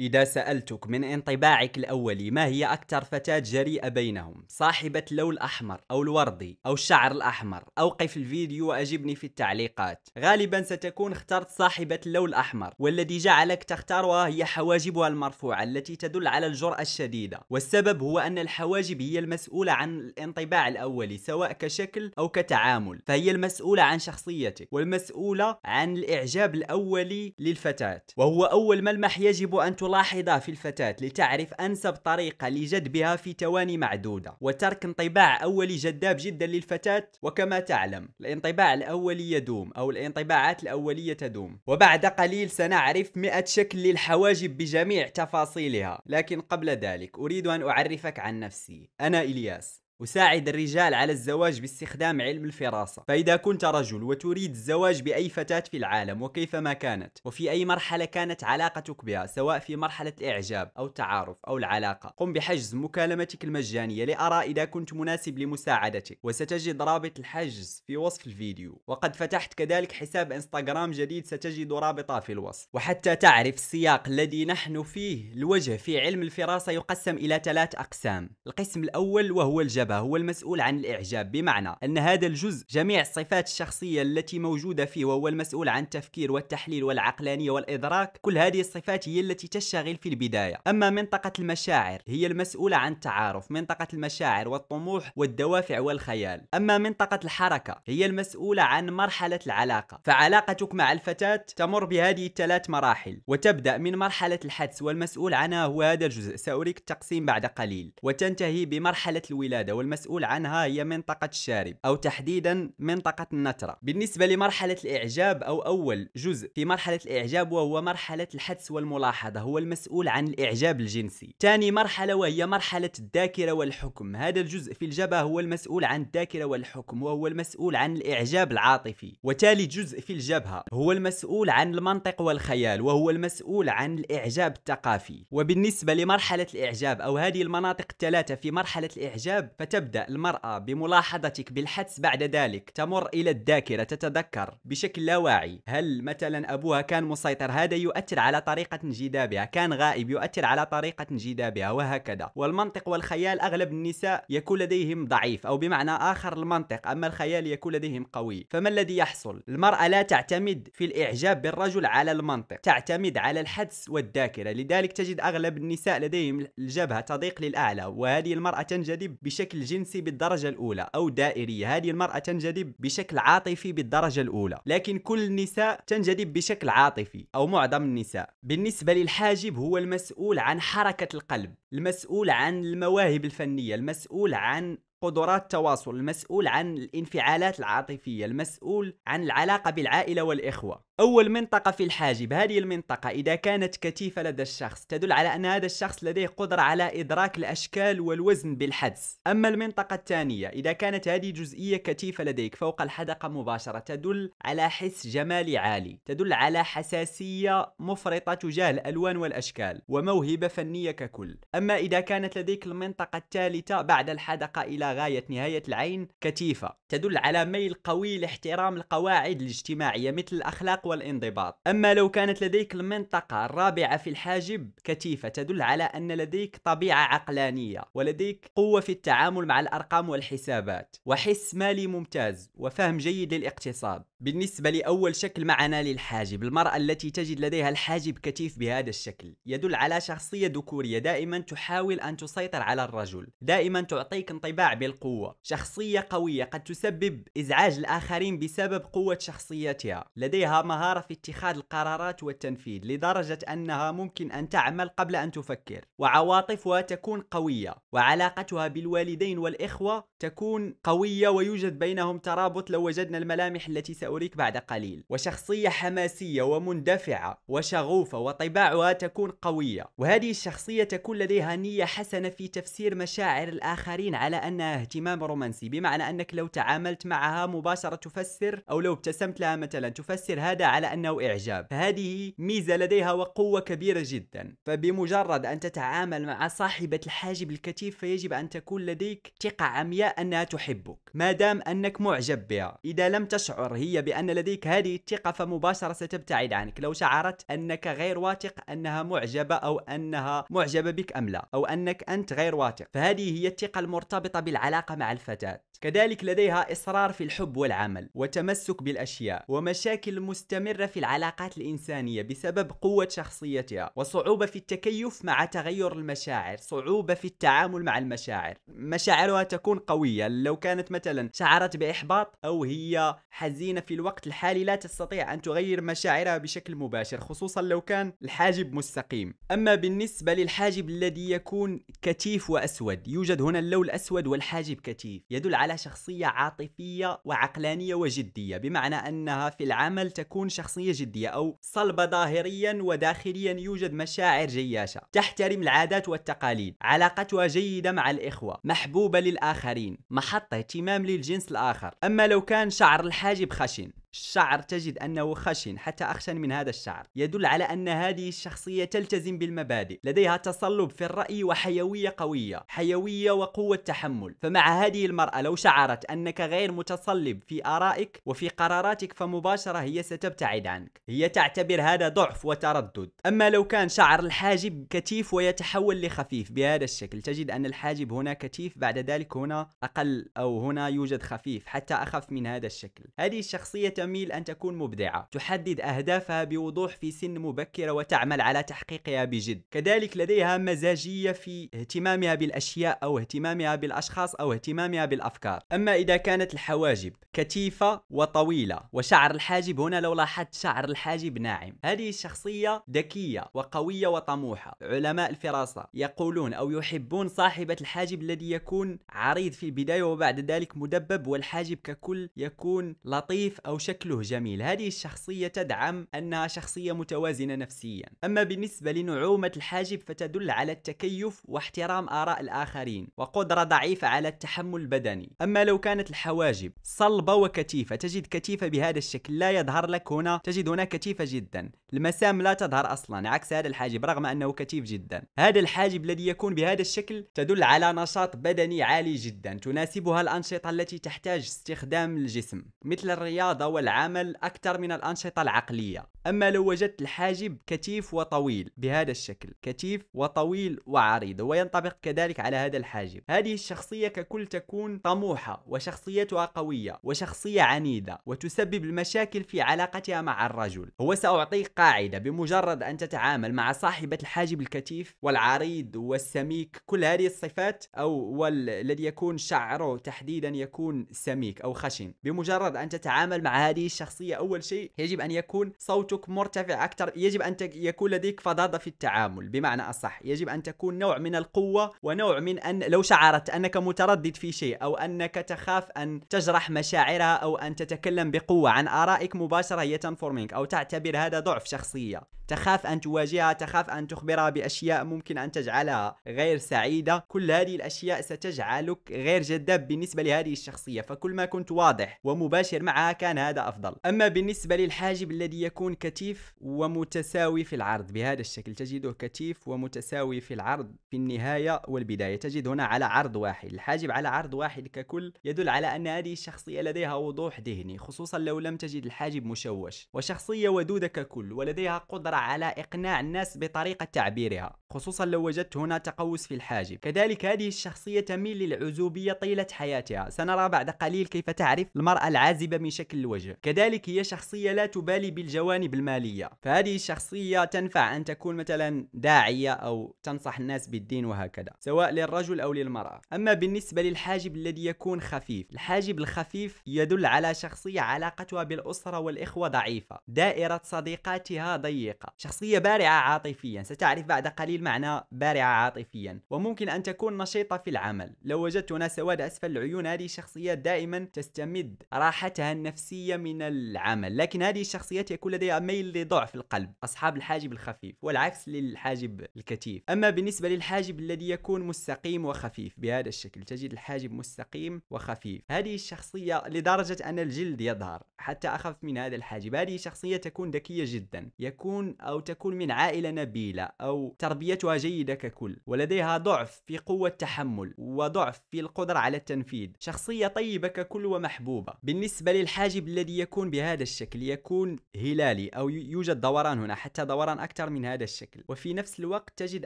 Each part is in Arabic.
إذا سألتك من انطباعك الأولي ما هي أكثر فتاة جريئة بينهم؟ صاحبة اللون الأحمر أو الوردي أو الشعر الأحمر؟ أوقف الفيديو وأجبني في التعليقات غالبا ستكون اخترت صاحبة اللون الأحمر والذي جعلك تختارها هي حواجبها المرفوعة التي تدل على الجرأة الشديدة والسبب هو أن الحواجب هي المسؤولة عن الانطباع الأولي سواء كشكل أو كتعامل فهي المسؤولة عن شخصيتك والمسؤولة عن الإعجاب الأولي للفتاة وهو أول ملمح يجب أن تلاحظه ملاحظة في الفتاة لتعرف أنسب طريقة لجذبها في ثواني معدودة وترك انطباع أولي جذاب جدا للفتاة وكما تعلم الانطباع الأولي يدوم أو الانطباعات الأولية تدوم وبعد قليل سنعرف 100 شكل للحواجب بجميع تفاصيلها لكن قبل ذلك أريد أن أعرفك عن نفسي أنا إلياس أساعد الرجال على الزواج باستخدام علم الفراسة فإذا كنت رجل وتريد الزواج بأي فتاة في العالم وكيفما كانت وفي أي مرحلة كانت علاقتك بها سواء في مرحلة الإعجاب أو التعارف أو العلاقة قم بحجز مكالمتك المجانية لأرى إذا كنت مناسب لمساعدتك وستجد رابط الحجز في وصف الفيديو وقد فتحت كذلك حساب انستغرام جديد ستجد رابطه في الوصف وحتى تعرف السياق الذي نحن فيه الوجه في علم الفراسة يقسم إلى ثلاث أقسام القسم الأول وهو الجبل الكتابة هو المسؤول عن الإعجاب بمعنى أن هذا الجزء جميع الصفات الشخصية التي موجودة فيه وهو المسؤول عن التفكير والتحليل والعقلانية والإدراك كل هذه الصفات هي التي تشتغل في البداية أما منطقة المشاعر هي المسؤولة عن التعارف منطقة المشاعر والطموح والدوافع والخيال أما منطقة الحركة هي المسؤولة عن مرحلة العلاقة فعلاقتك مع الفتاة تمر بهذه الثلاث مراحل وتبدأ من مرحلة الحدس والمسؤول عنها هو هذا الجزء سأريك التقسيم بعد قليل وتنتهي بمرحلة الولادة والمسؤول عنها هي منطقة الشارب أو تحديدا منطقة النترة بالنسبة لمرحلة الإعجاب أو أول جزء في مرحلة الإعجاب وهو مرحلة الحدس والملاحظة هو المسؤول عن الإعجاب الجنسي ثاني مرحلة وهي مرحلة الذاكرة والحكم هذا الجزء في الجبهة هو المسؤول عن الذاكرة والحكم وهو المسؤول عن الإعجاب العاطفي وثالث جزء في الجبهة هو المسؤول عن المنطق والخيال وهو المسؤول عن الإعجاب الثقافي وبالنسبة لمرحلة الإعجاب أو هذه المناطق الثلاثة في مرحلة الإعجاب تبدأ المرأة بملاحظتك بالحدس بعد ذلك تمر إلى الذاكرة تتذكر بشكل لا واعي هل مثلا أبوها كان مسيطر هذا يؤثر على طريقة انجذابها كان غائب يؤثر على طريقة انجذابها وهكذا والمنطق والخيال أغلب النساء يكون لديهم ضعيف أو بمعنى آخر المنطق أما الخيال يكون لديهم قوي فما الذي يحصل المرأة لا تعتمد في الإعجاب بالرجل على المنطق تعتمد على الحدس والذاكرة لذلك تجد أغلب النساء لديهم الجبهة تضيق للأعلى وهذه المرأة تنجذب بشكل بشكل جنسي بالدرجة الأولى أو دائرية هذه المرأة تنجذب بشكل عاطفي بالدرجة الأولى لكن كل النساء تنجذب بشكل عاطفي أو معظم النساء بالنسبة للحاجب هو المسؤول عن حركة القلب المسؤول عن المواهب الفنية المسؤول عن قدرات التواصل المسؤول عن الانفعالات العاطفيه المسؤول عن العلاقه بالعائله والاخوه أول منطقة في الحاجب هذه المنطقة إذا كانت كثيفة لدى الشخص تدل على أن هذا الشخص لديه قدرة على إدراك الأشكال والوزن بالحدس أما المنطقة الثانية إذا كانت هذه جزئية كثيفة لديك فوق الحدقة مباشرة تدل على حس جمالي عالي تدل على حساسية مفرطة تجاه الألوان والأشكال وموهبة فنية ككل أما إذا كانت لديك المنطقة الثالثة بعد الحدقة إلى غاية نهاية العين كثيفة تدل على ميل قوي لاحترام القواعد الاجتماعية مثل الأخلاق الانضباط أما لو كانت لديك المنطقة الرابعة في الحاجب كتيفة تدل على أن لديك طبيعة عقلانية ولديك قوة في التعامل مع الأرقام والحسابات وحس مالي ممتاز وفهم جيد للاقتصاد بالنسبة لأول شكل معنا للحاجب المرأة التي تجد لديها الحاجب كتيف بهذا الشكل يدل على شخصية ذكورية دائما تحاول أن تسيطر على الرجل دائما تعطيك انطباع بالقوة شخصية قوية قد تسبب إزعاج الآخرين بسبب قوة شخصيتها لديها مهارة في اتخاذ القرارات والتنفيذ لدرجة أنها ممكن أن تعمل قبل أن تفكر وعواطفها تكون قوية وعلاقتها بالوالدين والإخوة تكون قوية ويوجد بينهم ترابط لو وجدنا الملامح التي سأريك بعد قليل وشخصية حماسية ومندفعة وشغوفة وطباعها تكون قوية وهذه الشخصية تكون لديها نية حسنة في تفسير مشاعر الآخرين على أنها اهتمام رومانسي بمعنى أنك لو تعاملت معها مباشرة تفسر أو لو ابتسمت لها مثلا تفسر هذا على أنه إعجاب فهذه ميزة لديها وقوة كبيرة جدا فبمجرد أن تتعامل مع صاحبة الحاجب الكتيف فيجب أن تكون لديك ثقة عمياء أنها تحبك ما دام أنك معجب بها إذا لم تشعر هي بأن لديك هذه الثقة فمباشرة ستبتعد عنك لو شعرت أنك غير واثق أنها معجبة أو أنها معجبة بك أم لا أو أنك أنت غير واثق فهذه هي الثقة المرتبطة بالعلاقة مع الفتاة كذلك لديها إصرار في الحب والعمل وتمسك بالأشياء ومشاكل مستمرة في العلاقات الإنسانية بسبب قوة شخصيتها وصعوبة في التكيف مع تغير المشاعر صعوبة في التعامل مع المشاعر مشاعرها تكون قوية لو كانت مثلا شعرت بإحباط أو هي حزينة في في الوقت الحالي لا تستطيع أن تغير مشاعرها بشكل مباشر خصوصا لو كان الحاجب مستقيم أما بالنسبة للحاجب الذي يكون كتيف وأسود يوجد هنا اللون الأسود والحاجب كتيف يدل على شخصية عاطفية وعقلانية وجدية بمعنى أنها في العمل تكون شخصية جدية أو صلبة ظاهريا وداخليا يوجد مشاعر جياشة تحترم العادات والتقاليد علاقتها جيدة مع الإخوة محبوبة للآخرين محط اهتمام للجنس الآخر أما لو كان شعر الحاجب خشن için الشعر تجد أنه خشن حتى أخشن من هذا الشعر يدل على أن هذه الشخصية تلتزم بالمبادئ لديها تصلب في الرأي وحيوية قوية حيوية وقوة تحمل فمع هذه المرأة لو شعرت أنك غير متصلب في آرائك وفي قراراتك فمباشرة هي ستبتعد عنك هي تعتبر هذا ضعف وتردد أما لو كان شعر الحاجب كتيف ويتحول لخفيف بهذا الشكل تجد أن الحاجب هنا كتيف بعد ذلك هنا أقل أو هنا يوجد خفيف حتى أخف من هذا الشكل هذه الشخصية تميل أن تكون مبدعة تحدد أهدافها بوضوح في سن مبكرة وتعمل على تحقيقها بجد كذلك لديها مزاجية في اهتمامها بالأشياء أو اهتمامها بالأشخاص أو اهتمامها بالأفكار أما إذا كانت الحواجب كثيفة وطويلة وشعر الحاجب هنا لو لاحظت شعر الحاجب ناعم هذه الشخصية ذكية وقوية وطموحة علماء الفراسة يقولون أو يحبون صاحبة الحاجب الذي يكون عريض في البداية وبعد ذلك مدبب والحاجب ككل يكون لطيف أو شديد شكله جميل هذه الشخصية تدعم أنها شخصية متوازنة نفسيا أما بالنسبة لنعومة الحاجب فتدل على التكيف واحترام آراء الآخرين وقدرة ضعيفة على التحمل البدني أما لو كانت الحواجب صلبة وكتيفة تجد كتيفة بهذا الشكل لا يظهر لك هنا تجد هنا كتيفة جدا المسام لا تظهر أصلا عكس هذا الحاجب رغم أنه كتيف جدا هذا الحاجب الذي يكون بهذا الشكل تدل على نشاط بدني عالي جدا تناسبها الأنشطة التي تحتاج استخدام الجسم مثل الرياضة العمل أكثر من الأنشطة العقلية أما لو وجدت الحاجب كثيف وطويل بهذا الشكل كثيف وطويل وعريض وينطبق كذلك على هذا الحاجب هذه الشخصية ككل تكون طموحة وشخصيتها قوية وشخصية عنيدة وتسبب المشاكل في علاقتها مع الرجل هو سأعطيك قاعدة بمجرد أن تتعامل مع صاحبة الحاجب الكثيف والعريض والسميك كل هذه الصفات أو والذي يكون شعره تحديدا يكون سميك أو خشن بمجرد أن تتعامل مع هذه الشخصية أول شيء يجب أن يكون صوتك مرتفع أكثر يجب أن يكون لديك فظاظة في التعامل بمعنى أصح يجب أن تكون نوع من القوة ونوع من أن لو شعرت أنك متردد في شيء أو أنك تخاف أن تجرح مشاعرها أو أن تتكلم بقوة عن آرائك مباشرة هي تنفورمينك أو تعتبر هذا ضعف شخصية تخاف أن تواجهها تخاف أن تخبرها بأشياء ممكن أن تجعلها غير سعيدة كل هذه الأشياء ستجعلك غير جذاب بالنسبة لهذه الشخصية فكل ما كنت واضح ومباشر معها كان هذا هذا أفضل أما بالنسبة للحاجب الذي يكون كثيف ومتساوي في العرض بهذا الشكل تجده كثيف ومتساوي في العرض في النهاية والبداية تجد هنا على عرض واحد الحاجب على عرض واحد ككل يدل على أن هذه الشخصية لديها وضوح ذهني خصوصا لو لم تجد الحاجب مشوش وشخصية ودودة ككل ولديها قدرة على إقناع الناس بطريقة تعبيرها خصوصا لو وجدت هنا تقوس في الحاجب كذلك هذه الشخصية تميل للعزوبية طيلة حياتها سنرى بعد قليل كيف تعرف المرأة العازبة من شكل الوجه كذلك هي شخصية لا تبالي بالجوانب المالية فهذه الشخصية تنفع أن تكون مثلا داعية أو تنصح الناس بالدين وهكذا سواء للرجل أو للمرأة أما بالنسبة للحاجب الذي يكون خفيف الحاجب الخفيف يدل على شخصية علاقتها بالأسرة والإخوة ضعيفة دائرة صديقاتها ضيقة شخصية بارعة عاطفيا ستعرف بعد قليل معنى بارعة عاطفيا وممكن أن تكون نشيطة في العمل لو وجدت هنا سواد أسفل العيون هذه الشخصية دائما تستمد راحتها النفسية شوية من العمل لكن هذه الشخصيات يكون لديها ميل لضعف القلب أصحاب الحاجب الخفيف والعكس للحاجب الكثيف أما بالنسبة للحاجب الذي يكون مستقيم وخفيف بهذا الشكل تجد الحاجب مستقيم وخفيف هذه الشخصية لدرجة أن الجلد يظهر حتى أخف من هذا الحاجب هذه شخصية تكون ذكية جدا يكون أو تكون من عائلة نبيلة أو تربيتها جيدة ككل ولديها ضعف في قوة التحمل وضعف في القدرة على التنفيذ شخصية طيبة ككل ومحبوبة بالنسبة للحاجب الذي يكون بهذا الشكل يكون هلالي أو يوجد دوران هنا حتى دوران أكثر من هذا الشكل وفي نفس الوقت تجد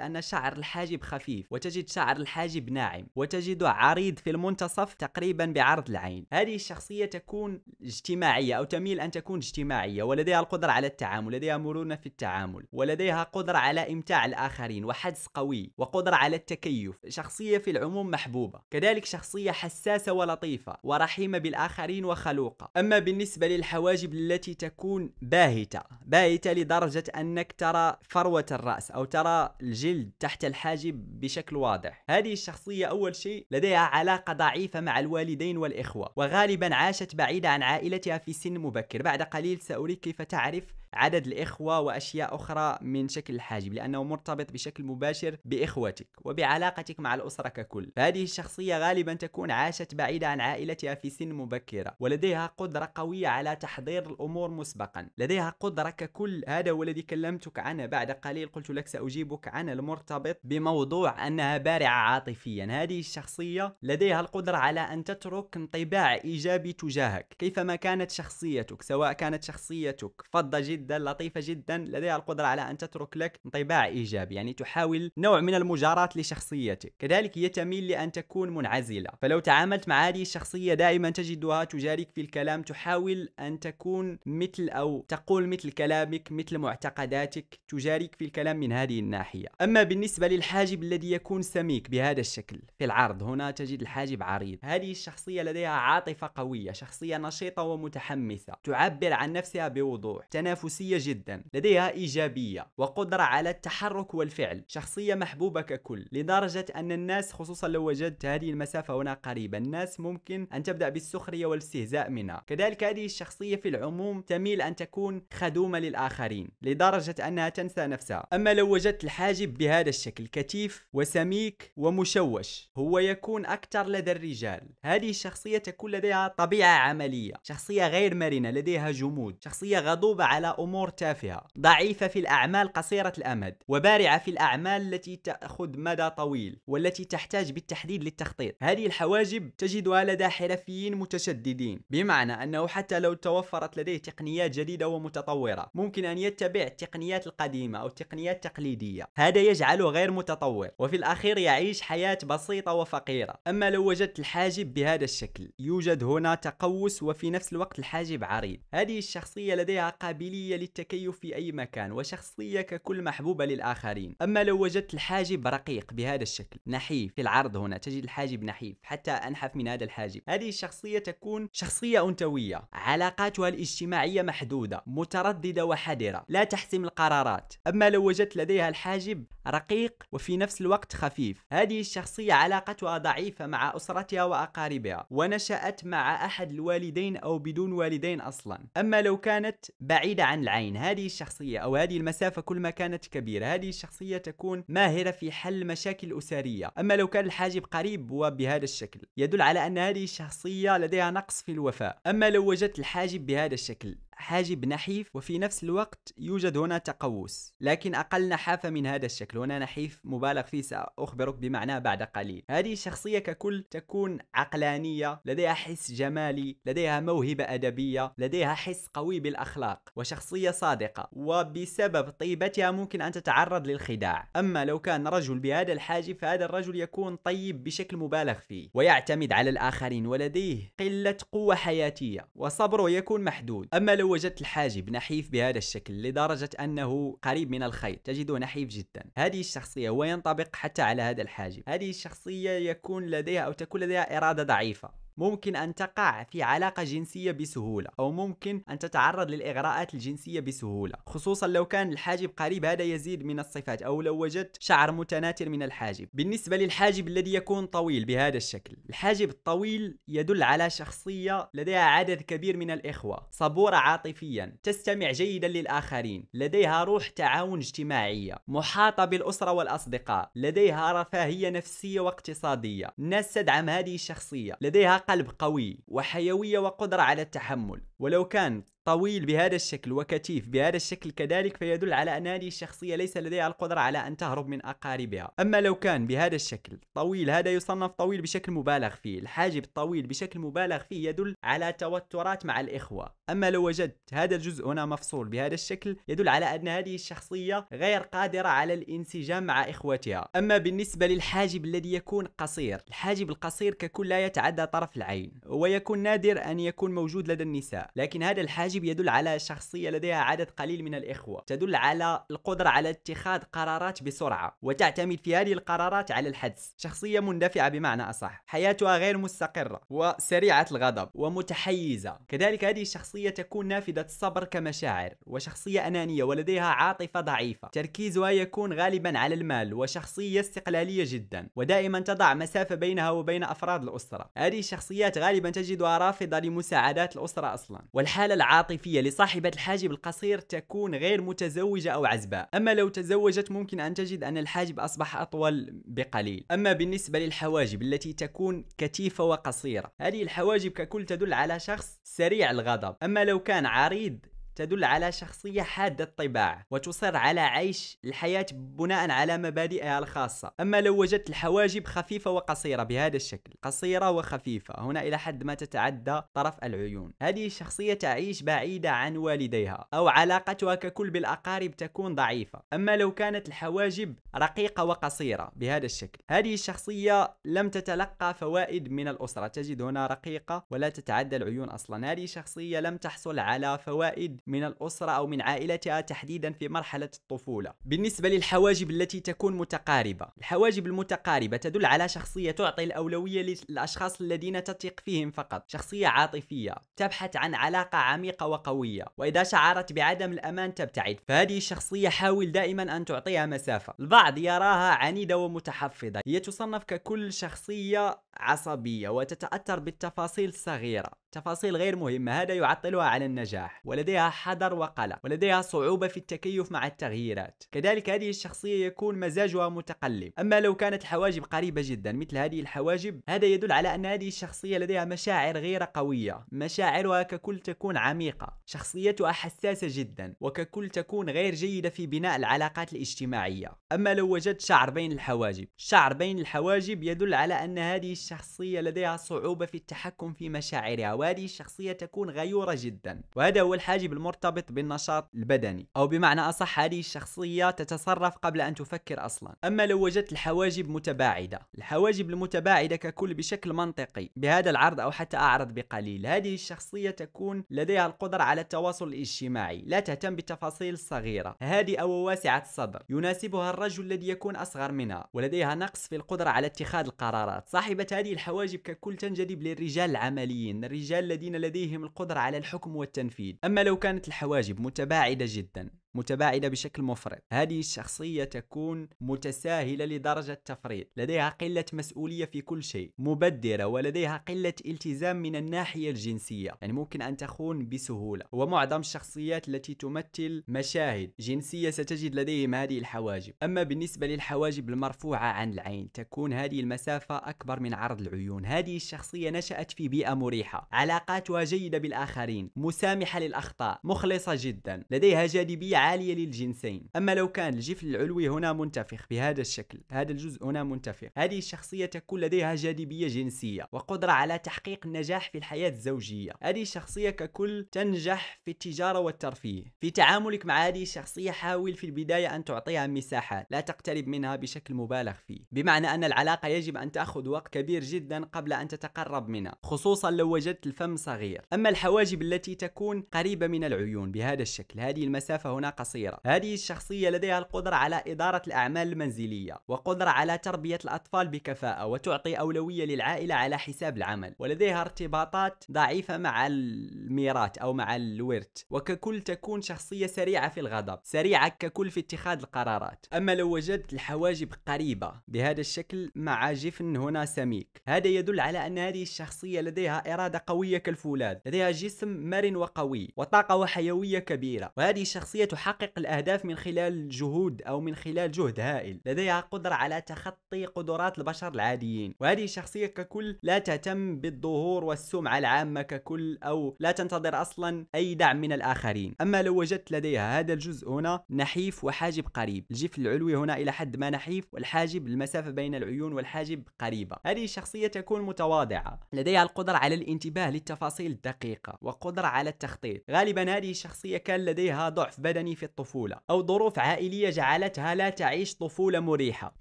أن شعر الحاجب خفيف وتجد شعر الحاجب ناعم وتجد عريض في المنتصف تقريبا بعرض العين هذه الشخصية تكون اجتماعية أو تميل أن تكون اجتماعية ولديها القدرة على التعامل لديها مرونة في التعامل ولديها قدرة على إمتاع الآخرين وحدس قوي وقدرة على التكيف شخصية في العموم محبوبة كذلك شخصية حساسة ولطيفة ورحيمة بالآخرين وخلوقة أما بالنسبة بالنسبة للحواجب التي تكون باهتة باهتة لدرجة أنك ترى فروة الرأس أو ترى الجلد تحت الحاجب بشكل واضح هذه الشخصية أول شيء لديها علاقة ضعيفة مع الوالدين والإخوة وغالبا عاشت بعيدة عن عائلتها في سن مبكر بعد قليل سأريك كيف تعرف عدد الإخوة وأشياء أخرى من شكل الحاجب لأنه مرتبط بشكل مباشر بإخوتك وبعلاقتك مع الأسرة ككل فهذه الشخصية غالبا تكون عاشت بعيدة عن عائلتها في سن مبكرة ولديها قدرة قوية على تحضير الأمور مسبقا لديها قدرة ككل هذا هو الذي كلمتك عنه بعد قليل قلت لك سأجيبك عنه المرتبط بموضوع أنها بارعة عاطفيا هذه الشخصية لديها القدرة على أن تترك انطباع إيجابي تجاهك كيفما كانت شخصيتك سواء كانت شخصيتك فضة جدا جدا لطيفه جدا لديها القدره على ان تترك لك انطباع ايجابي يعني تحاول نوع من المجاراة لشخصيتك كذلك هي تميل لان تكون منعزله فلو تعاملت مع هذه الشخصيه دائما تجدها تجاريك في الكلام تحاول ان تكون مثل او تقول مثل كلامك مثل معتقداتك تجاريك في الكلام من هذه الناحيه اما بالنسبه للحاجب الذي يكون سميك بهذا الشكل في العرض هنا تجد الحاجب عريض هذه الشخصيه لديها عاطفه قويه شخصيه نشيطه ومتحمسه تعبر عن نفسها بوضوح تنافس شمسية جدا لديها إيجابية وقدرة على التحرك والفعل شخصية محبوبة ككل لدرجة أن الناس خصوصا لو وجدت هذه المسافة هنا قريبة الناس ممكن أن تبدأ بالسخرية والاستهزاء منها كذلك هذه الشخصية في العموم تميل أن تكون خدومة للآخرين لدرجة أنها تنسى نفسها أما لو وجدت الحاجب بهذا الشكل كتيف وسميك ومشوش هو يكون أكثر لدى الرجال هذه الشخصية تكون لديها طبيعة عملية شخصية غير مرنة لديها جمود شخصية غضوبة على أمور تافهة ضعيفة في الأعمال قصيرة الأمد وبارعة في الأعمال التي تأخذ مدى طويل والتي تحتاج بالتحديد للتخطيط هذه الحواجب تجدها لدى حرفيين متشددين بمعنى أنه حتى لو توفرت لديه تقنيات جديدة ومتطورة ممكن أن يتبع التقنيات القديمة أو التقنيات التقليدية هذا يجعله غير متطور وفي الأخير يعيش حياة بسيطة وفقيرة أما لو وجدت الحاجب بهذا الشكل يوجد هنا تقوس وفي نفس الوقت الحاجب عريض هذه الشخصية لديها قابلية شخصية للتكيف في أي مكان وشخصية ككل محبوبة للآخرين أما لو وجدت الحاجب رقيق بهذا الشكل نحيف في العرض هنا تجد الحاجب نحيف حتى أنحف من هذا الحاجب هذه الشخصية تكون شخصية أنثوية علاقاتها الاجتماعية محدودة مترددة وحذرة لا تحسم القرارات أما لو وجدت لديها الحاجب رقيق وفي نفس الوقت خفيف هذه الشخصية علاقتها ضعيفة مع أسرتها وأقاربها ونشأت مع أحد الوالدين أو بدون والدين أصلا أما لو كانت بعيدة عن العين هذه الشخصية أو هذه المسافة كل ما كانت كبيرة هذه الشخصية تكون ماهرة في حل مشاكل أسرية أما لو كان الحاجب قريب وبهذا الشكل يدل على أن هذه الشخصية لديها نقص في الوفاء أما لو وجدت الحاجب بهذا الشكل حاجب نحيف وفي نفس الوقت يوجد هنا تقوس لكن أقل نحافة من هذا الشكل هنا نحيف مبالغ فيه سأخبرك بمعناه بعد قليل هذه الشخصية ككل تكون عقلانية لديها حس جمالي لديها موهبة أدبية لديها حس قوي بالأخلاق وشخصية صادقة وبسبب طيبتها ممكن أن تتعرض للخداع أما لو كان رجل بهذا الحاجب فهذا الرجل يكون طيب بشكل مبالغ فيه ويعتمد على الآخرين ولديه قلة قوة حياتية وصبره يكون محدود أما لو وجدت الحاجب نحيف بهذا الشكل لدرجة أنه قريب من الخيط تجده نحيف جدا هذه الشخصية وينطبق حتى على هذا الحاجب هذه الشخصية يكون لديها أو تكون لديها إرادة ضعيفة ممكن أن تقع في علاقة جنسية بسهولة أو ممكن أن تتعرض للإغراءات الجنسية بسهولة خصوصا لو كان الحاجب قريب هذا يزيد من الصفات أو لو وجدت شعر متناثر من الحاجب بالنسبة للحاجب الذي يكون طويل بهذا الشكل الحاجب الطويل يدل على شخصية لديها عدد كبير من الإخوة صبورة عاطفيا تستمع جيدا للآخرين لديها روح تعاون اجتماعية محاطة بالأسرة والأصدقاء لديها رفاهية نفسية واقتصادية الناس تدعم هذه الشخصية لديها قلب قوي وحيوية وقدرة على التحمل ولو كان طويل بهذا الشكل وكثيف بهذا الشكل كذلك فيدل على أن هذه الشخصية ليس لديها القدرة على أن تهرب من أقاربها أما لو كان بهذا الشكل طويل هذا يصنف طويل بشكل مبالغ فيه الحاجب الطويل بشكل مبالغ فيه يدل على توترات مع الإخوة أما لو وجدت هذا الجزء هنا مفصول بهذا الشكل يدل على أن هذه الشخصية غير قادرة على الانسجام مع إخوتها أما بالنسبة للحاجب الذي يكون قصير الحاجب القصير ككل لا يتعدى طرف العين ويكون نادر أن يكون موجود لدى النساء لكن هذا الحاجب الحاجب يدل على شخصية لديها عدد قليل من الإخوة تدل على القدرة على اتخاذ قرارات بسرعة وتعتمد في هذه القرارات على الحدس شخصية مندفعة بمعنى أصح حياتها غير مستقرة وسريعة الغضب ومتحيزة كذلك هذه الشخصية تكون نافذة الصبر كمشاعر وشخصية أنانية ولديها عاطفة ضعيفة تركيزها يكون غالبا على المال وشخصية استقلالية جدا ودائما تضع مسافة بينها وبين أفراد الأسرة هذه الشخصيات غالبا تجدها رافضة لمساعدات الأسرة أصلا والحالة العاطفية لصاحبة الحاجب القصير تكون غير متزوجة أو عزباء أما لو تزوجت ممكن أن تجد أن الحاجب أصبح أطول بقليل أما بالنسبة للحواجب التي تكون كتيفة وقصيرة هذه الحواجب ككل تدل على شخص سريع الغضب أما لو كان عريض تدل على شخصية حادة الطباع وتصر على عيش الحياة بناء على مبادئها الخاصة أما لو وجدت الحواجب خفيفة وقصيرة بهذا الشكل قصيرة وخفيفة هنا إلى حد ما تتعدى طرف العيون هذه الشخصية تعيش بعيدة عن والديها أو علاقتها ككل بالأقارب تكون ضعيفة أما لو كانت الحواجب رقيقة وقصيرة بهذا الشكل هذه الشخصية لم تتلقى فوائد من الأسرة تجد هنا رقيقة ولا تتعدى العيون أصلا هذه شخصية لم تحصل على فوائد من الأسرة أو من عائلتها تحديدا في مرحلة الطفولة بالنسبة للحواجب التي تكون متقاربة الحواجب المتقاربة تدل على شخصية تعطي الأولوية للأشخاص الذين تثق فيهم فقط شخصية عاطفية تبحث عن علاقة عميقة وقوية وإذا شعرت بعدم الأمان تبتعد فهذه الشخصية حاول دائما أن تعطيها مسافة البعض يراها عنيدة ومتحفظة هي تصنف ككل شخصية عصبية وتتأثر بالتفاصيل الصغيرة تفاصيل غير مهمة هذا يعطلها على النجاح ولديها حذر وقلق ولديها صعوبة في التكيف مع التغييرات كذلك هذه الشخصية يكون مزاجها متقلب أما لو كانت الحواجب قريبة جدا مثل هذه الحواجب هذا يدل على أن هذه الشخصية لديها مشاعر غير قوية مشاعرها ككل تكون عميقة شخصيتها حساسة جدا وككل تكون غير جيدة في بناء العلاقات الاجتماعية أما لو وجدت شعر بين الحواجب شعر بين الحواجب يدل على أن هذه الشخصية لديها صعوبة في التحكم في مشاعرها وهذه الشخصية تكون غيورة جدا وهذا هو الحاجب المرتبط بالنشاط البدني أو بمعنى أصح هذه الشخصية تتصرف قبل أن تفكر أصلا أما لو وجدت الحواجب متباعدة الحواجب المتباعدة ككل بشكل منطقي بهذا العرض أو حتى أعرض بقليل هذه الشخصية تكون لديها القدرة على التواصل الاجتماعي لا تهتم بالتفاصيل الصغيرة هادئة وواسعة الصدر يناسبها الرجل الذي يكون أصغر منها ولديها نقص في القدرة على اتخاذ القرارات صاحبة هذه الحواجب ككل تنجذب للرجال العمليين الرجال الرجال الذين لديهم القدرة على الحكم والتنفيذ أما لو كانت الحواجب متباعدة جدا متباعدة بشكل مفرط هذه الشخصية تكون متساهلة لدرجة تفريط لديها قلة مسؤولية في كل شيء مبدرة ولديها قلة التزام من الناحية الجنسية يعني ممكن أن تخون بسهولة ومعظم الشخصيات التي تمثل مشاهد جنسية ستجد لديهم هذه الحواجب أما بالنسبة للحواجب المرفوعة عن العين تكون هذه المسافة أكبر من عرض العيون هذه الشخصية نشأت في بيئة مريحة علاقاتها جيدة بالآخرين مسامحة للأخطاء مخلصة جدا لديها جاذبية عالية للجنسين أما لو كان الجفل العلوي هنا منتفخ بهذا الشكل هذا الجزء هنا منتفخ هذه الشخصية تكون لديها جاذبية جنسية وقدرة على تحقيق النجاح في الحياة الزوجية هذه الشخصية ككل تنجح في التجارة والترفيه في تعاملك مع هذه الشخصية حاول في البداية أن تعطيها مساحة لا تقترب منها بشكل مبالغ فيه بمعنى أن العلاقة يجب أن تأخذ وقت كبير جدا قبل أن تتقرب منها خصوصا لو وجدت الفم صغير أما الحواجب التي تكون قريبة من العيون بهذا الشكل هذه المسافة هنا قصيرة هذه الشخصية لديها القدرة على إدارة الأعمال المنزلية وقدرة على تربية الأطفال بكفاءة وتعطي أولوية للعائلة على حساب العمل ولديها ارتباطات ضعيفة مع الميراث أو مع الورث وككل تكون شخصية سريعة في الغضب سريعة ككل في اتخاذ القرارات أما لو وجدت الحواجب قريبة بهذا الشكل مع جفن هنا سميك هذا يدل على أن هذه الشخصية لديها إرادة قوية كالفولاذ لديها جسم مرن وقوي وطاقة وحيوية كبيرة وهذه الشخصية تحقق الأهداف من خلال جهود أو من خلال جهد هائل لديها قدرة على تخطي قدرات البشر العاديين وهذه الشخصية ككل لا تهتم بالظهور والسمعة العامة ككل أو لا تنتظر أصلا أي دعم من الآخرين أما لو وجدت لديها هذا الجزء هنا نحيف وحاجب قريب الجف العلوي هنا إلى حد ما نحيف والحاجب المسافة بين العيون والحاجب قريبة هذه الشخصية تكون متواضعة لديها القدرة على الانتباه للتفاصيل الدقيقة وقدرة على التخطيط غالبا هذه الشخصية كان لديها ضعف بدني في الطفولة أو ظروف عائلية جعلتها لا تعيش طفولة مريحة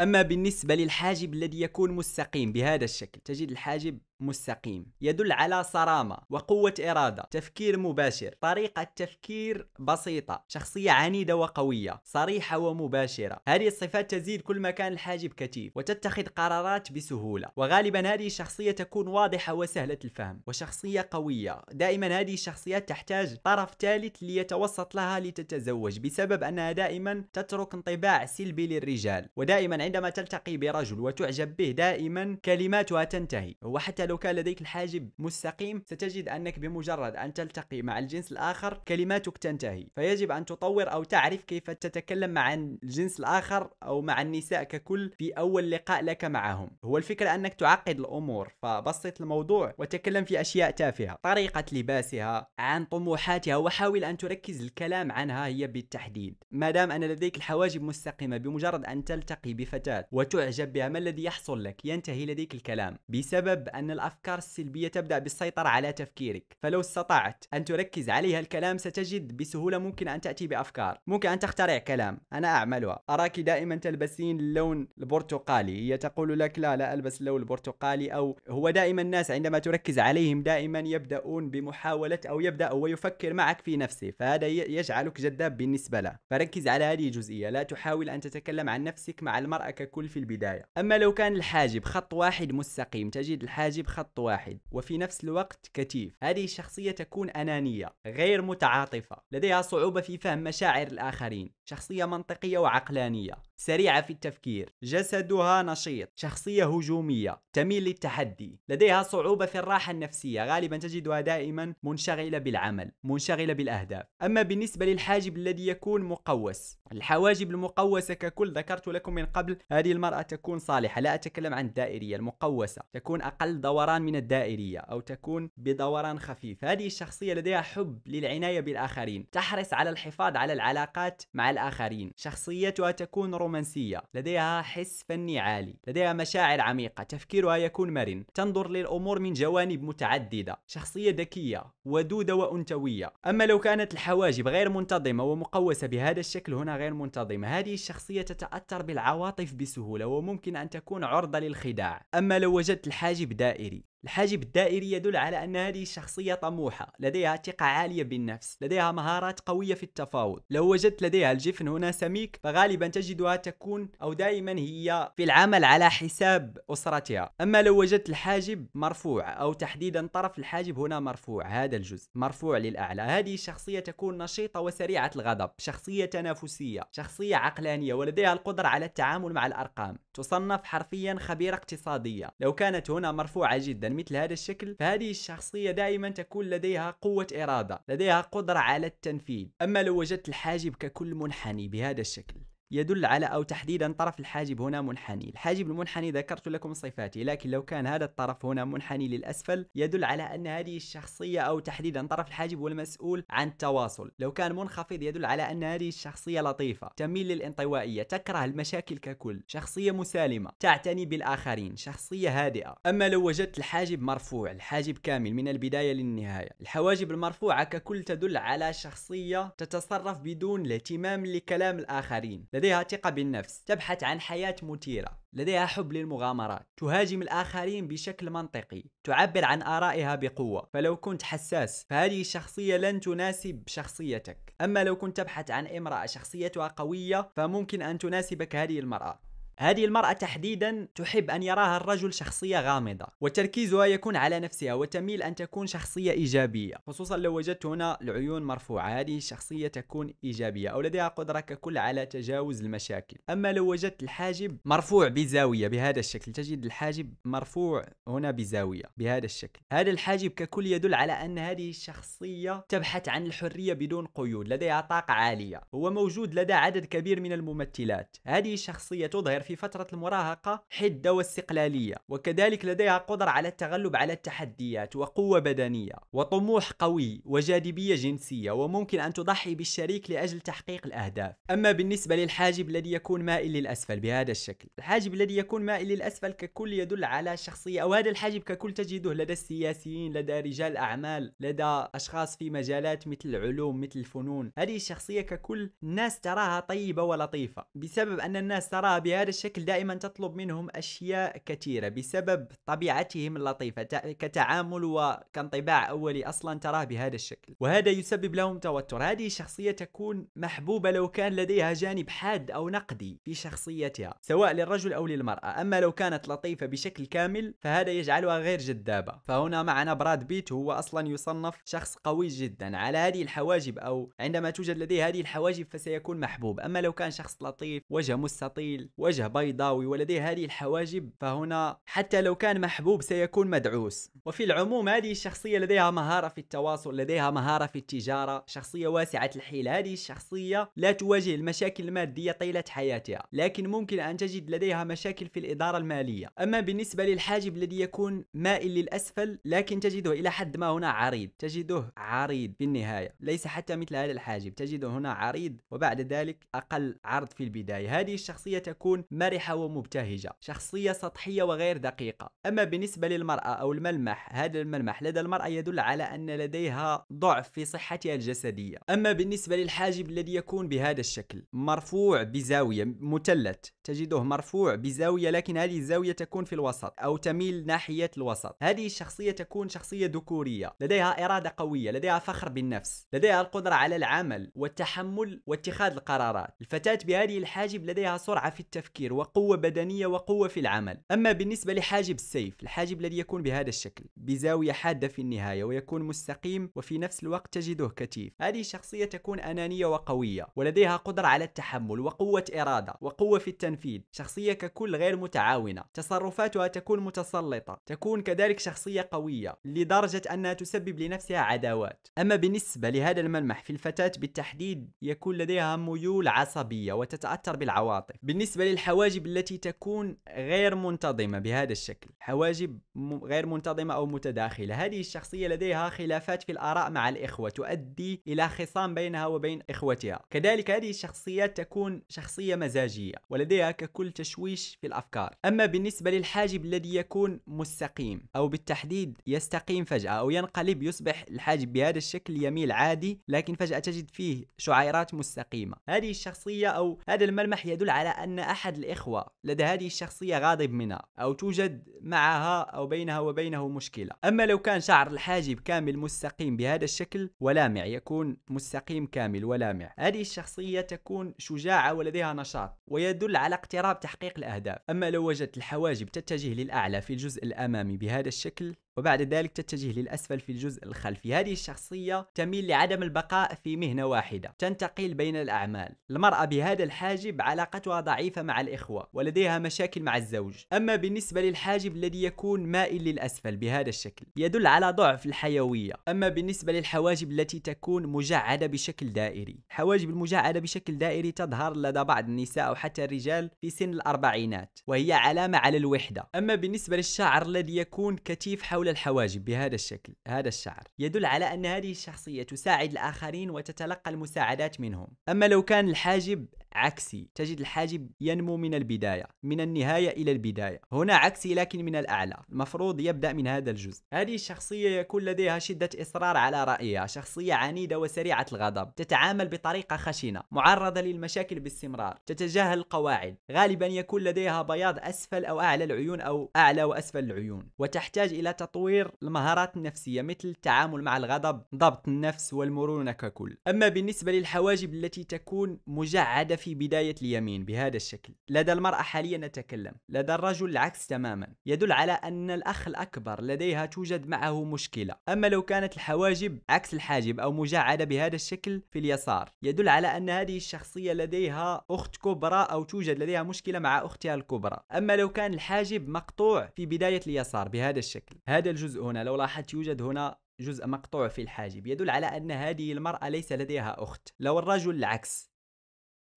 أما بالنسبة للحاجب الذي يكون مستقيم بهذا الشكل تجد الحاجب مستقيم يدل على صرامة وقوة إرادة تفكير مباشر طريقة تفكير بسيطة شخصية عنيدة وقوية صريحة ومباشرة هذه الصفات تزيد كل ما كان الحاجب كثيف وتتخذ قرارات بسهولة وغالبا هذه الشخصية تكون واضحة وسهلة الفهم وشخصية قوية دائما هذه الشخصيات تحتاج طرف ثالث ليتوسط لها لتتزوج بسبب أنها دائما تترك انطباع سلبي للرجال ودائما عندما تلتقي برجل وتعجب به دائما كلماتها تنتهي وحتى حتى لو كان لديك الحاجب مستقيم ستجد أنك بمجرد أن تلتقي مع الجنس الآخر كلماتك تنتهي فيجب أن تطور أو تعرف كيف تتكلم مع الجنس الآخر أو مع النساء ككل في أول لقاء لك معهم هو الفكرة أنك تعقد الأمور فبسط الموضوع وتكلم في أشياء تافهة طريقة لباسها عن طموحاتها وحاول أن تركز الكلام عنها هي بالتحديد ما دام أن لديك الحواجب مستقيمة بمجرد أن تلتقي بفتاة وتعجب بها ما الذي يحصل لك ينتهي لديك الكلام بسبب أن الأفكار السلبية تبدأ بالسيطرة على تفكيرك فلو استطعت أن تركز عليها الكلام ستجد بسهولة ممكن أن تأتي بأفكار ممكن أن تخترع كلام أنا أعملها أراك دائما تلبسين اللون البرتقالي هي تقول لك لا لا ألبس اللون البرتقالي أو هو دائما الناس عندما تركز عليهم دائما يبدأون بمحاولة أو يبدأ ويفكر معك في نفسه فهذا يجعلك جذاب بالنسبة له فركز على هذه الجزئية لا تحاول أن تتكلم عن نفسك مع المرأة ككل في البداية أما لو كان الحاجب خط واحد مستقيم تجد الحاجب يمشي خط واحد وفي نفس الوقت كتيف هذه الشخصية تكون أنانية غير متعاطفة لديها صعوبة في فهم مشاعر الآخرين شخصية منطقية وعقلانية سريعة في التفكير جسدها نشيط شخصية هجومية تميل للتحدي لديها صعوبة في الراحة النفسية غالبا تجدها دائما منشغلة بالعمل منشغلة بالأهداف أما بالنسبة للحاجب الذي يكون مقوس الحواجب المقوسة ككل ذكرت لكم من قبل هذه المرأة تكون صالحة لا أتكلم عن الدائرية المقوسة تكون أقل دوران من الدائرية أو تكون بدوران خفيف هذه الشخصية لديها حب للعناية بالآخرين تحرص على الحفاظ على العلاقات مع الآخرين شخصيتها تكون رومانسية لديها حس فني عالي لديها مشاعر عميقة تفكيرها يكون مرن تنظر للأمور من جوانب متعددة شخصية ذكية ودودة وأنثوية أما لو كانت الحواجب غير منتظمة ومقوسة بهذا الشكل هنا غير منتظمة هذه الشخصية تتأثر بالعواطف بسهولة وممكن أن تكون عرضة للخداع أما لو وجدت الحاجب دائري الحاجب الدائري يدل على أن هذه الشخصية طموحة لديها ثقة عالية بالنفس لديها مهارات قوية في التفاوض لو وجدت لديها الجفن هنا سميك فغالبا تجدها تكون أو دائما هي في العمل على حساب أسرتها أما لو وجدت الحاجب مرفوع أو تحديدا طرف الحاجب هنا مرفوع هذا الجزء مرفوع للأعلى هذه الشخصية تكون نشيطة وسريعة الغضب شخصية تنافسية شخصية عقلانية ولديها القدرة على التعامل مع الأرقام تصنف حرفيا خبيرة اقتصادية لو كانت هنا مرفوعة جدا مثلا مثل هذا الشكل فهذه الشخصية دائما تكون لديها قوة إرادة لديها قدرة على التنفيذ أما لو وجدت الحاجب ككل منحني بهذا الشكل يدل على أو تحديدا طرف الحاجب هنا منحني الحاجب المنحني ذكرت لكم صفاته لكن لو كان هذا الطرف هنا منحني للأسفل يدل على أن هذه الشخصية أو تحديدا طرف الحاجب هو المسؤول عن التواصل لو كان منخفض يدل على أن هذه الشخصية لطيفة تميل للانطوائية تكره المشاكل ككل شخصية مسالمة تعتني بالآخرين شخصية هادئة أما لو وجدت الحاجب مرفوع الحاجب كامل من البداية للنهاية الحواجب المرفوعة ككل تدل على شخصية تتصرف بدون الاهتمام لكلام الآخرين لديها ثقة بالنفس تبحث عن حياة مثيرة لديها حب للمغامرات تهاجم الآخرين بشكل منطقي تعبر عن آرائها بقوة فلو كنت حساس فهذه الشخصية لن تناسب شخصيتك أما لو كنت تبحث عن امرأة شخصيتها قوية فممكن أن تناسبك هذه المرأة هذه المرأة تحديدا تحب أن يراها الرجل شخصية غامضة وتركيزها يكون على نفسها وتميل أن تكون شخصية إيجابية خصوصا لو وجدت هنا العيون مرفوعة هذه الشخصية تكون إيجابية أو لديها قدرة ككل على تجاوز المشاكل أما لو وجدت الحاجب مرفوع بزاوية بهذا الشكل تجد الحاجب مرفوع هنا بزاوية بهذا الشكل هذا الحاجب ككل يدل على أن هذه الشخصية تبحث عن الحرية بدون قيود لديها طاقة عالية هو موجود لدى عدد كبير من الممثلات هذه الشخصية تظهر في فترة المراهقة حدة واستقلالية وكذلك لديها قدرة على التغلب على التحديات وقوة بدنية وطموح قوي وجاذبية جنسية وممكن أن تضحي بالشريك لأجل تحقيق الأهداف أما بالنسبة للحاجب الذي يكون مائل للأسفل بهذا الشكل الحاجب الذي يكون مائل للأسفل ككل يدل على شخصية أو هذا الحاجب ككل تجده لدى السياسيين لدى رجال الأعمال لدى أشخاص في مجالات مثل العلوم مثل الفنون هذه الشخصية ككل الناس تراها طيبة ولطيفة بسبب أن الناس تراها بهذا الشكل دائما تطلب منهم أشياء كثيرة بسبب طبيعتهم اللطيفة كتعامل وكانطباع أولي أصلا تراه بهذا الشكل وهذا يسبب لهم توتر هذه الشخصية تكون محبوبة لو كان لديها جانب حاد أو نقدي في شخصيتها سواء للرجل أو للمرأة أما لو كانت لطيفة بشكل كامل فهذا يجعلها غير جذابة فهنا معنا براد بيت هو أصلا يصنف شخص قوي جدا على هذه الحواجب أو عندما توجد لديه هذه الحواجب فسيكون محبوب أما لو كان شخص لطيف وجه مستطيل وجه وجه بيضاوي ولديه هذه الحواجب فهنا حتى لو كان محبوب سيكون مدعوس وفي العموم هذه الشخصية لديها مهارة في التواصل لديها مهارة في التجارة شخصية واسعة الحيل هذه الشخصية لا تواجه المشاكل المادية طيلة حياتها لكن ممكن أن تجد لديها مشاكل في الإدارة المالية أما بالنسبة للحاجب الذي يكون مائل للأسفل لكن تجده إلى حد ما هنا عريض تجده عريض بالنهاية ليس حتى مثل هذا الحاجب تجده هنا عريض وبعد ذلك أقل عرض في البداية هذه الشخصية تكون مرحة ومبتهجة شخصية سطحية وغير دقيقة أما بالنسبة للمرأة أو الملمح هذا الملمح لدى المرأة يدل على أن لديها ضعف في صحتها الجسدية أما بالنسبة للحاجب الذي يكون بهذا الشكل مرفوع بزاوية مثلث تجده مرفوع بزاوية لكن هذه الزاوية تكون في الوسط أو تميل ناحية الوسط هذه الشخصية تكون شخصية ذكورية لديها إرادة قوية لديها فخر بالنفس لديها القدرة على العمل والتحمل واتخاذ القرارات الفتاة بهذه الحاجب لديها سرعة في التفكير التفكير وقوة بدنية وقوة في العمل أما بالنسبة لحاجب السيف الحاجب الذي يكون بهذا الشكل بزاوية حادة في النهاية ويكون مستقيم وفي نفس الوقت تجده كتيف هذه الشخصية تكون أنانية وقوية ولديها قدرة على التحمل وقوة إرادة وقوة في التنفيذ شخصية ككل غير متعاونة تصرفاتها تكون متسلطة تكون كذلك شخصية قوية لدرجة أنها تسبب لنفسها عداوات أما بالنسبة لهذا الملمح في الفتاة بالتحديد يكون لديها ميول عصبية وتتأثر بالعواطف بالنسبة للحوادث الحواجب التي تكون غير منتظمة بهذا الشكل حواجب غير منتظمة أو متداخلة هذه الشخصية لديها خلافات في الآراء مع الإخوة تؤدي إلى خصام بينها وبين إخوتها كذلك هذه الشخصيات تكون شخصية مزاجية ولديها ككل تشويش في الأفكار أما بالنسبة للحاجب الذي يكون مستقيم أو بالتحديد يستقيم فجأة أو ينقلب يصبح الحاجب بهذا الشكل يميل عادي لكن فجأة تجد فيه شعيرات مستقيمة هذه الشخصية أو هذا الملمح يدل على أن أحد الإخوة لدى هذه الشخصية غاضب منها أو توجد معها أو بينها وبينه مشكلة أما لو كان شعر الحاجب كامل مستقيم بهذا الشكل ولامع يكون مستقيم كامل ولامع هذه الشخصية تكون شجاعة ولديها نشاط ويدل على اقتراب تحقيق الأهداف أما لو وجدت الحواجب تتجه للأعلى في الجزء الأمامي بهذا الشكل وبعد ذلك تتجه للأسفل في الجزء الخلفي هذه الشخصية تميل لعدم البقاء في مهنة واحدة تنتقل بين الأعمال المرأة بهذا الحاجب علاقتها ضعيفة مع الإخوة ولديها مشاكل مع الزوج أما بالنسبة للحاجب الذي يكون مائل للأسفل بهذا الشكل يدل على ضعف الحيوية أما بالنسبة للحواجب التي تكون مجعدة بشكل دائري حواجب المجعدة بشكل دائري تظهر لدى بعض النساء أو حتى الرجال في سن الأربعينات وهي علامة على الوحدة أما بالنسبة للشعر الذي يكون كتيف حول حول الحواجب بهذا الشكل هذا الشعر يدل على أن هذه الشخصية تساعد الآخرين وتتلقى المساعدات منهم أما لو كان الحاجب عكسي تجد الحاجب ينمو من البداية من النهاية إلى البداية هنا عكسي لكن من الأعلى المفروض يبدأ من هذا الجزء هذه الشخصية يكون لديها شدة إصرار على رأيها شخصية عنيدة وسريعة الغضب تتعامل بطريقة خشنة معرضة للمشاكل باستمرار تتجاهل القواعد غالبا يكون لديها بياض أسفل أو أعلى العيون أو أعلى وأسفل العيون وتحتاج إلى تطوير المهارات النفسية مثل التعامل مع الغضب ضبط النفس والمرونة ككل أما بالنسبة للحواجب التي تكون مجعدة في بداية اليمين بهذا الشكل لدى المرأة حاليا نتكلم لدى الرجل العكس تماما يدل على أن الأخ الأكبر لديها توجد معه مشكلة أما لو كانت الحواجب عكس الحاجب أو مجعدة بهذا الشكل في اليسار يدل على أن هذه الشخصية لديها أخت كبرى أو توجد لديها مشكلة مع أختها الكبرى أما لو كان الحاجب مقطوع في بداية اليسار بهذا الشكل هذا الجزء هنا لو لاحظت يوجد هنا جزء مقطوع في الحاجب يدل على أن هذه المرأة ليس لديها أخت لو الرجل العكس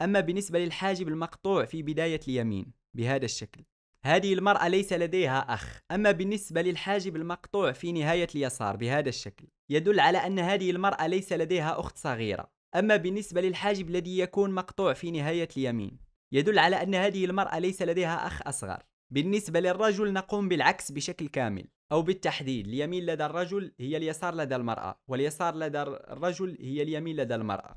أما بالنسبة للحاجب المقطوع في بداية اليمين بهذا الشكل هذه المرأة ليس لديها أخ أما بالنسبة للحاجب المقطوع في نهاية اليسار بهذا الشكل يدل على أن هذه المرأة ليس لديها أخت صغيرة أما بالنسبة للحاجب الذي يكون مقطوع في نهاية اليمين يدل على أن هذه المرأة ليس لديها أخ أصغر بالنسبة للرجل نقوم بالعكس بشكل كامل أو بالتحديد اليمين لدى الرجل هي اليسار لدى المرأة واليسار لدى الرجل هي اليمين لدى المرأة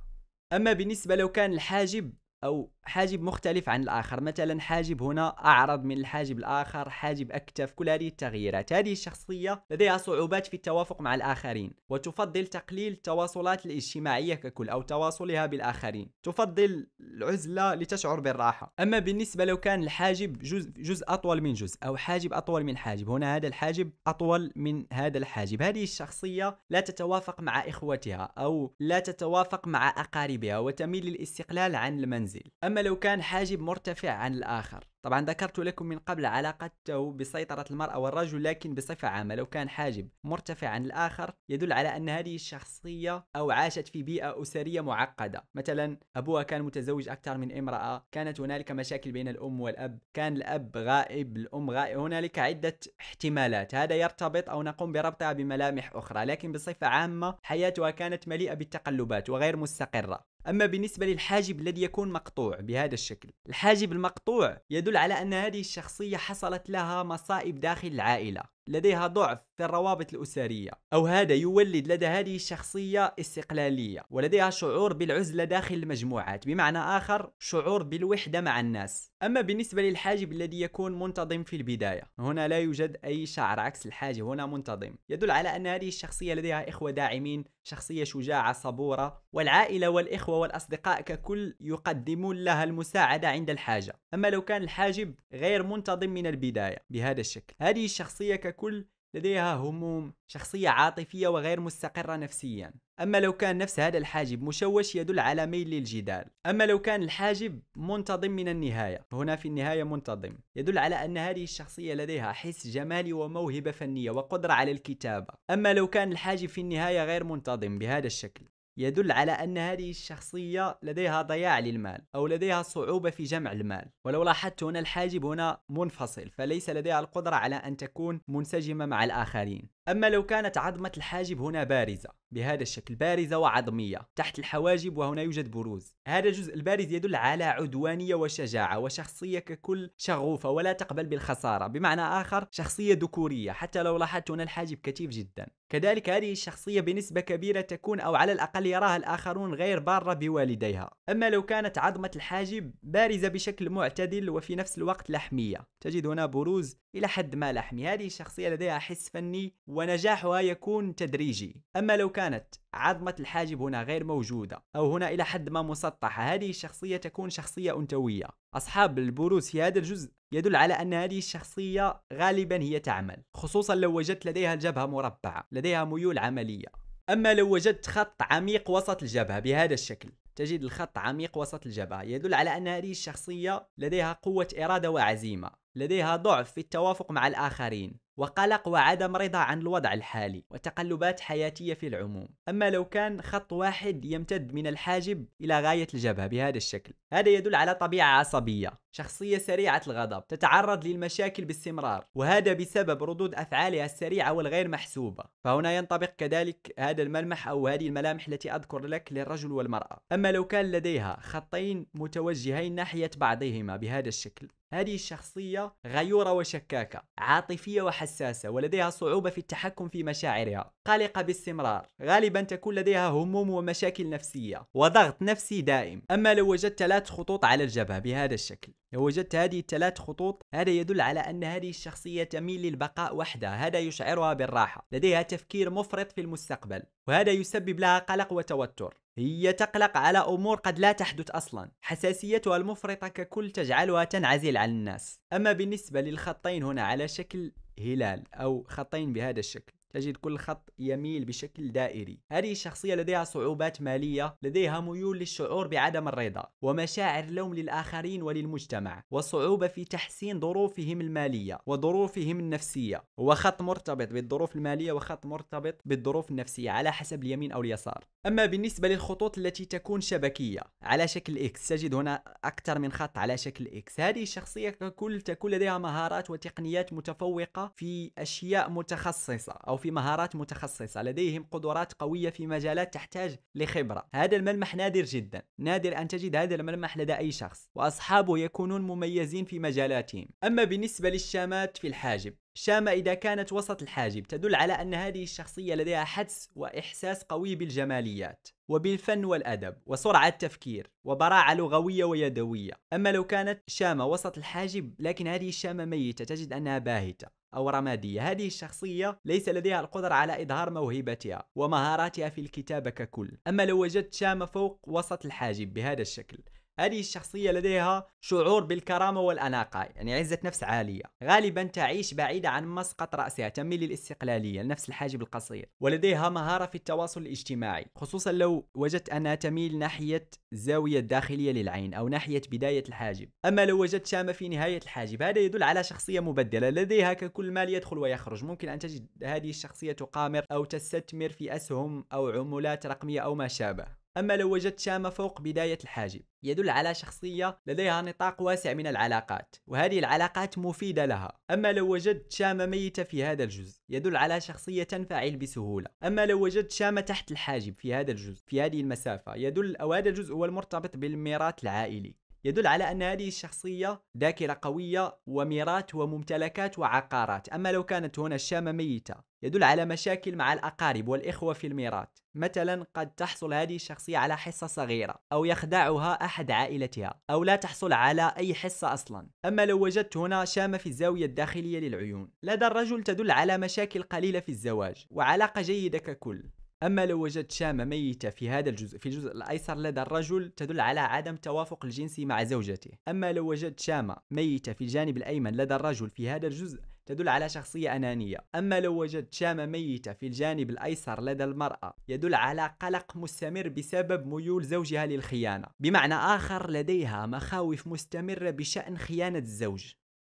اما بالنسبه لو كان الحاجب أو حاجب مختلف عن الآخر مثلا حاجب هنا أعرض من الحاجب الآخر حاجب أكتف كل هذه التغييرات هذه الشخصية لديها صعوبات في التوافق مع الآخرين وتفضل تقليل التواصلات الاجتماعية ككل أو تواصلها بالآخرين تفضل العزلة لتشعر بالراحة أما بالنسبة لو كان الحاجب جزء, جزء أطول من جزء أو حاجب أطول من حاجب هنا هذا الحاجب أطول من هذا الحاجب هذه الشخصية لا تتوافق مع إخوتها أو لا تتوافق مع أقاربها وتميل للاستقلال عن المنزل المنزل أما لو كان حاجب مرتفع عن الآخر طبعا ذكرت لكم من قبل علاقته بسيطرة المرأة والرجل لكن بصفة عامة لو كان حاجب مرتفع عن الآخر يدل على أن هذه الشخصية أو عاشت في بيئة أسرية معقدة مثلا أبوها كان متزوج أكثر من امرأة كانت هنالك مشاكل بين الأم والأب كان الأب غائب الأم غائب هنالك عدة احتمالات هذا يرتبط أو نقوم بربطها بملامح أخرى لكن بصفة عامة حياتها كانت مليئة بالتقلبات وغير مستقرة أما بالنسبة للحاجب الذي يكون مقطوع بهذا الشكل الحاجب المقطوع يدل يدل على أن هذه الشخصية حصلت لها مصائب داخل العائلة لديها ضعف في الروابط الأسرية أو هذا يولد لدى هذه الشخصية استقلالية ولديها شعور بالعزلة داخل المجموعات بمعنى آخر شعور بالوحدة مع الناس أما بالنسبة للحاجب الذي يكون منتظم في البداية هنا لا يوجد أي شعر عكس الحاجب هنا منتظم يدل على أن هذه الشخصية لديها إخوة داعمين شخصية شجاعة صبورة والعائلة والإخوة والأصدقاء ككل يقدمون لها المساعدة عند الحاجة أما لو كان الحاجب غير منتظم من البداية بهذا الشكل هذه الشخصية ككل ككل لديها هموم شخصية عاطفية وغير مستقرة نفسيا أما لو كان نفس هذا الحاجب مشوش يدل على ميل للجدال أما لو كان الحاجب منتظم من النهاية هنا في النهاية منتظم يدل على أن هذه الشخصية لديها حس جمالي وموهبة فنية وقدرة على الكتابة أما لو كان الحاجب في النهاية غير منتظم بهذا الشكل يدل على أن هذه الشخصية لديها ضياع للمال أو لديها صعوبة في جمع المال ولو لاحظت هنا الحاجب هنا منفصل فليس لديها القدرة على أن تكون منسجمة مع الآخرين أما لو كانت عظمة الحاجب هنا بارزة بهذا الشكل بارزة وعظمية تحت الحواجب وهنا يوجد بروز هذا الجزء البارز يدل على عدوانية وشجاعة وشخصية ككل شغوفة ولا تقبل بالخسارة بمعنى آخر شخصية ذكورية حتى لو لاحظت هنا الحاجب كثيف جدا كذلك هذه الشخصية بنسبة كبيرة تكون أو على الأقل يراها الآخرون غير بارة بوالديها أما لو كانت عظمة الحاجب بارزة بشكل معتدل وفي نفس الوقت لحمية تجد هنا بروز إلى حد ما لحمي هذه الشخصية لديها حس فني ونجاحها يكون تدريجي أما لو كانت عظمة الحاجب هنا غير موجودة أو هنا إلى حد ما مسطحة هذه الشخصية تكون شخصية أنثوية أصحاب البروز في هذا الجزء يدل على أن هذه الشخصية غالبا هي تعمل خصوصا لو وجدت لديها الجبهة مربعة لديها ميول عملية أما لو وجدت خط عميق وسط الجبهة بهذا الشكل تجد الخط عميق وسط الجبهة يدل على أن هذه الشخصية لديها قوة إرادة وعزيمة لديها ضعف في التوافق مع الآخرين وقلق وعدم رضا عن الوضع الحالي وتقلبات حياتية في العموم أما لو كان خط واحد يمتد من الحاجب إلى غاية الجبهة بهذا الشكل هذا يدل على طبيعة عصبية شخصية سريعة الغضب تتعرض للمشاكل باستمرار وهذا بسبب ردود أفعالها السريعة والغير محسوبة فهنا ينطبق كذلك هذا الملمح أو هذه الملامح التي أذكر لك للرجل والمرأة أما لو كان لديها خطين متوجهين ناحية بعضهما بهذا الشكل هذه الشخصية غيورة وشكاكة عاطفية وحسنة حساسة ولديها صعوبة في التحكم في مشاعرها قلقة باستمرار غالبا تكون لديها هموم ومشاكل نفسية وضغط نفسي دائم أما لو وجدت ثلاث خطوط على الجبهة بهذا الشكل لو وجدت هذه الثلاث خطوط هذا يدل على أن هذه الشخصية تميل للبقاء وحدها هذا يشعرها بالراحة لديها تفكير مفرط في المستقبل وهذا يسبب لها قلق وتوتر هي تقلق على أمور قد لا تحدث أصلا حساسيتها المفرطة ككل تجعلها تنعزل عن الناس أما بالنسبة للخطين هنا على شكل هلال أو خطين بهذا الشكل تجد كل خط يميل بشكل دائري هذه الشخصية لديها صعوبات مالية لديها ميول للشعور بعدم الرضا ومشاعر لوم للآخرين وللمجتمع وصعوبة في تحسين ظروفهم المالية وظروفهم النفسية وخط مرتبط بالظروف المالية وخط مرتبط بالظروف النفسية على حسب اليمين أو اليسار أما بالنسبة للخطوط التي تكون شبكية على شكل إكس تجد هنا أكثر من خط على شكل إكس هذه الشخصية ككل تكون لديها مهارات وتقنيات متفوقة في أشياء متخصصة أو في مهارات متخصصة لديهم قدرات قوية في مجالات تحتاج لخبرة هذا الملمح نادر جدا نادر أن تجد هذا الملمح لدى أي شخص وأصحابه يكونون مميزين في مجالاتهم أما بالنسبة للشامات في الحاجب شامة إذا كانت وسط الحاجب تدل على أن هذه الشخصية لديها حدس وإحساس قوي بالجماليات وبالفن والأدب وسرعة التفكير وبراعة لغوية ويدوية أما لو كانت شامة وسط الحاجب لكن هذه الشامة ميتة تجد أنها باهتة أو رمادية هذه الشخصية ليس لديها القدرة على إظهار موهبتها ومهاراتها في الكتابة ككل أما لو وجدت شامة فوق وسط الحاجب بهذا الشكل هذه الشخصية لديها شعور بالكرامة والأناقة يعني عزة نفس عالية غالبا تعيش بعيدة عن مسقط رأسها تميل للاستقلالية نفس الحاجب القصير ولديها مهارة في التواصل الاجتماعي خصوصا لو وجدت أنها تميل ناحية الزاوية الداخلية للعين أو ناحية بداية الحاجب أما لو وجدت شامة في نهاية الحاجب هذا يدل على شخصية مبدلة لديها ككل مال يدخل ويخرج ممكن أن تجد هذه الشخصية تقامر أو تستثمر في أسهم أو عملات رقمية أو ما شابه أما لو وجدت شامة فوق بداية الحاجب يدل على شخصية لديها نطاق واسع من العلاقات وهذه العلاقات مفيدة لها أما لو وجدت شامة ميتة في هذا الجزء يدل على شخصية تنفعل بسهولة أما لو وجدت شامة تحت الحاجب في هذا الجزء في هذه المسافة يدل أو هذا الجزء هو المرتبط بالميراث العائلي يدل على أن هذه الشخصية ذاكرة قوية وميراث وممتلكات وعقارات أما لو كانت هنا الشامة ميتة يدل على مشاكل مع الأقارب والإخوة في الميراث مثلا قد تحصل هذه الشخصية على حصة صغيرة أو يخدعها أحد عائلتها أو لا تحصل على أي حصة أصلا أما لو وجدت هنا شامة في الزاوية الداخلية للعيون لدى الرجل تدل على مشاكل قليلة في الزواج وعلاقة جيدة ككل أما لو وجدت شامة ميتة في هذا الجزء في الجزء الأيسر لدى الرجل تدل على عدم توافق الجنسي مع زوجته أما لو وجدت شامة ميتة في الجانب الأيمن لدى الرجل في هذا الجزء تدل على شخصية أنانية أما لو وجدت شامة ميتة في الجانب الأيسر لدى المرأة يدل على قلق مستمر بسبب ميول زوجها للخيانة بمعنى آخر لديها مخاوف مستمرة بشأن خيانة الزوج